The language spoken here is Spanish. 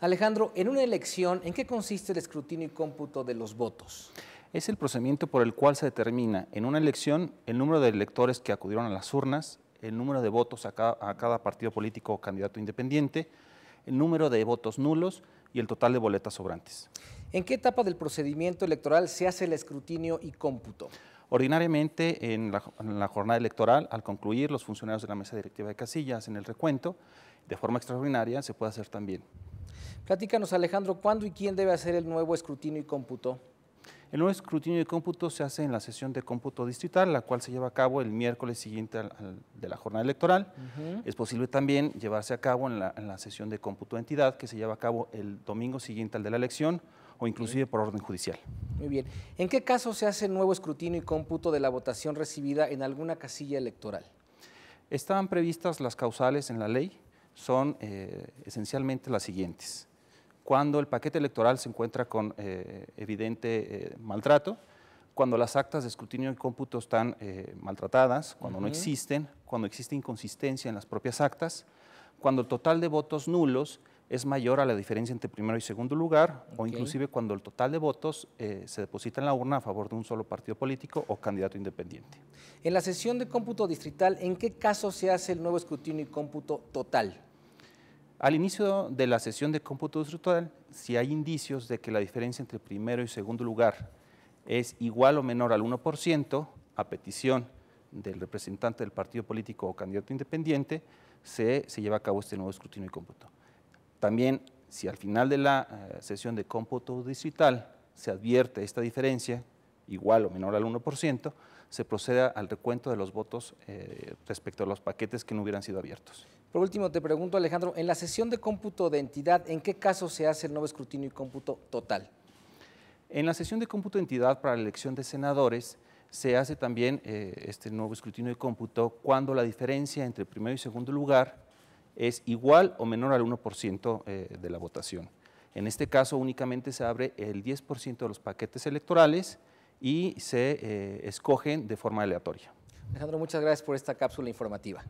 Alejandro, en una elección, ¿en qué consiste el escrutinio y cómputo de los votos? Es el procedimiento por el cual se determina en una elección el número de electores que acudieron a las urnas, el número de votos a cada, partido político o candidato independiente, el número de votos nulos y el total de boletas sobrantes. ¿En qué etapa del procedimiento electoral se hace el escrutinio y cómputo? Ordinariamente, en la, en la, jornada electoral, al concluir, los funcionarios de la mesa directiva de casillas en el recuento, de forma extraordinaria se puede hacer también. Platícanos, Alejandro, ¿cuándo y quién debe hacer el nuevo escrutinio y cómputo? El nuevo escrutinio y cómputo se hace en la sesión de cómputo distrital, la cual se lleva a cabo el miércoles siguiente al, de la jornada electoral. Es posible también llevarse a cabo en la, en la, sesión de cómputo de entidad, que se lleva a cabo el domingo siguiente al de la elección o inclusive por orden judicial. Muy bien. ¿En qué caso se hace el nuevo escrutinio y cómputo de la votación recibida en alguna casilla electoral? Estaban previstas las causales en la ley, son eh, esencialmente las siguientes. Cuando el paquete electoral se encuentra con eh, evidente eh, maltrato, cuando las actas de escrutinio y cómputo están maltratadas, cuando no existen, cuando existe inconsistencia en las propias actas, cuando el total de votos nulos es mayor a la diferencia entre primero y segundo lugar, o inclusive cuando el total de votos se deposita en la urna a favor de un solo partido político o candidato independiente. En la sesión de cómputo distrital, ¿en qué caso se hace el nuevo escrutinio y cómputo total? Al inicio de la sesión de cómputo estructural, si hay indicios de que la diferencia entre primero y segundo lugar es igual o menor al 1%, a petición del representante del partido político o candidato independiente, se, lleva a cabo este nuevo escrutinio y cómputo. También, si al final de la eh, sesión de cómputo distrital se advierte esta diferencia, igual o menor al 1%, se proceda al recuento de los votos eh, respecto a los paquetes que no hubieran sido abiertos. Por último, te pregunto, Alejandro, en la sesión de cómputo de entidad, ¿en qué caso se hace el nuevo escrutinio y cómputo total? En la sesión de cómputo de entidad para la elección de senadores, se hace también eh, este nuevo escrutinio y cómputo cuando la diferencia entre primero y segundo lugar es igual o menor al 1% eh, de la votación. En este caso únicamente se abre el 10% de los paquetes electorales y se eh, escogen de forma aleatoria. Alejandro, muchas gracias por esta cápsula informativa.